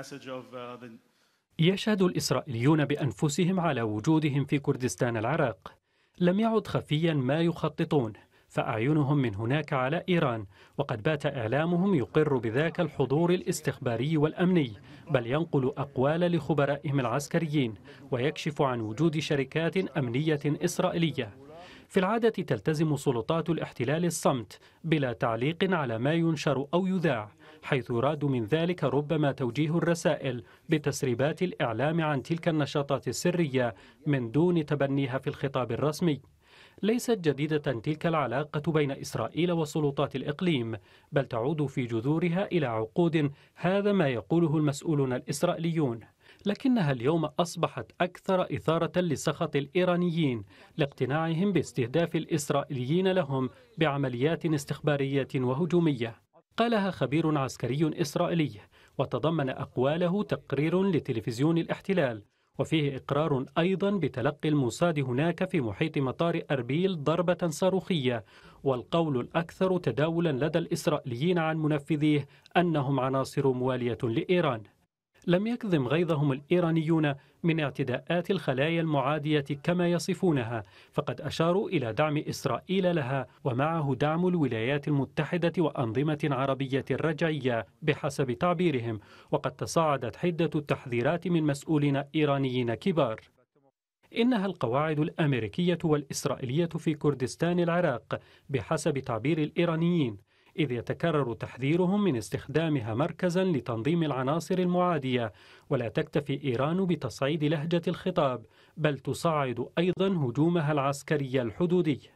Uh, يشهد الإسرائيليون بأنفسهم على وجودهم في كردستان العراق لم يعد خفيا ما يخططون فأعينهم من هناك على إيران وقد بات إعلامهم يقر بذاك الحضور الاستخباري والأمني بل ينقل أقوال لخبرائهم العسكريين ويكشف عن وجود شركات أمنية إسرائيلية في العادة تلتزم سلطات الاحتلال الصمت بلا تعليق على ما ينشر أو يذاع حيث يراد من ذلك ربما توجيه الرسائل بتسريبات الإعلام عن تلك النشاطات السرية من دون تبنيها في الخطاب الرسمي ليست جديدة تلك العلاقة بين إسرائيل وسلطات الإقليم بل تعود في جذورها إلى عقود هذا ما يقوله المسؤولون الإسرائيليون لكنها اليوم أصبحت أكثر إثارة لسخط الإيرانيين لاقتناعهم باستهداف الإسرائيليين لهم بعمليات استخبارية وهجومية قالها خبير عسكري إسرائيلي وتضمن أقواله تقرير لتلفزيون الاحتلال وفيه إقرار أيضا بتلقي الموساد هناك في محيط مطار أربيل ضربة صاروخية والقول الأكثر تداولا لدى الإسرائيليين عن منفذيه أنهم عناصر موالية لإيران لم يكظم غيظهم الإيرانيون من اعتداءات الخلايا المعادية كما يصفونها فقد أشاروا إلى دعم إسرائيل لها ومعه دعم الولايات المتحدة وأنظمة عربية رجعية بحسب تعبيرهم وقد تصاعدت حدة التحذيرات من مسؤولين إيرانيين كبار إنها القواعد الأمريكية والإسرائيلية في كردستان العراق بحسب تعبير الإيرانيين إذ يتكرر تحذيرهم من استخدامها مركزا لتنظيم العناصر المعادية ولا تكتفي إيران بتصعيد لهجة الخطاب بل تصعد أيضا هجومها العسكري الحدودي